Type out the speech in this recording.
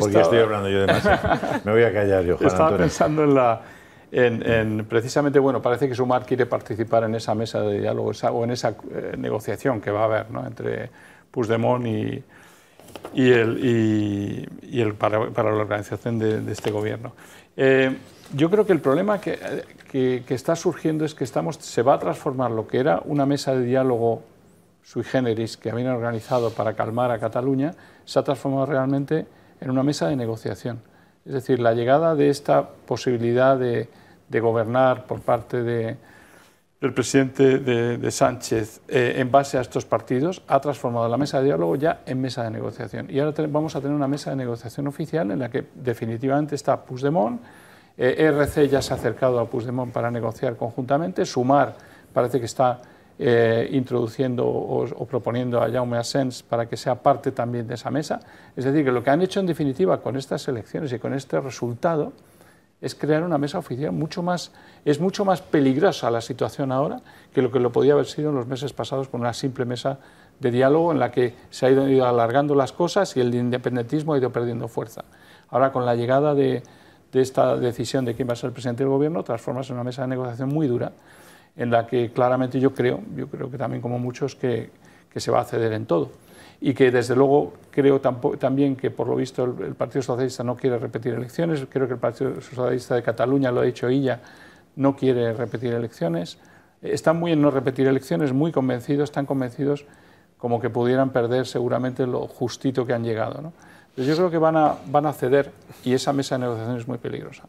Porque estoy hablando yo de Me voy a callar yo, Juan Estaba pensando en la... En, precisamente, bueno, parece que Sumar quiere participar en esa mesa de diálogo esa, o en esa eh, negociación que va a haber ¿no? entre Puigdemont y, y el, y, el para, la organización de, este gobierno. Eh, yo creo que el problema que, que, que, está surgiendo es que estamos, se va a transformar lo que era una mesa de diálogo sui generis que habían organizado para calmar a Cataluña, se ha transformado realmente en una mesa de negociación. Es decir, la llegada de esta posibilidad de, gobernar por parte de, del presidente de, Sánchez eh, en base a estos partidos ha transformado la mesa de diálogo ya en mesa de negociación. Y ahora vamos a tener una mesa de negociación oficial en la que definitivamente está Puigdemont, eh, e RC ya se ha acercado a Puigdemont para negociar conjuntamente, Sumar parece que está eh, introduciendo o, proponiendo a Jaume Asens para que sea parte también de esa mesa. Es decir, que lo que han hecho en definitiva con estas elecciones y con este resultado es crear una mesa oficial mucho más, es mucho más peligrosa la situación ahora que lo que lo podía haber sido en los meses pasados con una simple mesa de diálogo en la que se han ido, alargando las cosas y el independentismo ha ido perdiendo fuerza. Ahora con la llegada de, esta decisión de quién va a ser el presidente del gobierno transformas en una mesa de negociación muy dura en la que claramente yo creo, yo creo que también como muchos, que, se va a ceder en todo. Y que desde luego creo también que por lo visto el, Partido Socialista no quiere repetir elecciones, creo que el Partido Socialista de Cataluña, lo ha dicho ella, no quiere repetir elecciones. Están muy en no repetir elecciones, muy convencidos, están convencidos como que pudieran perder seguramente lo justito que han llegado. yo creo que van a, van a ceder y esa mesa de negociación es muy peligrosa.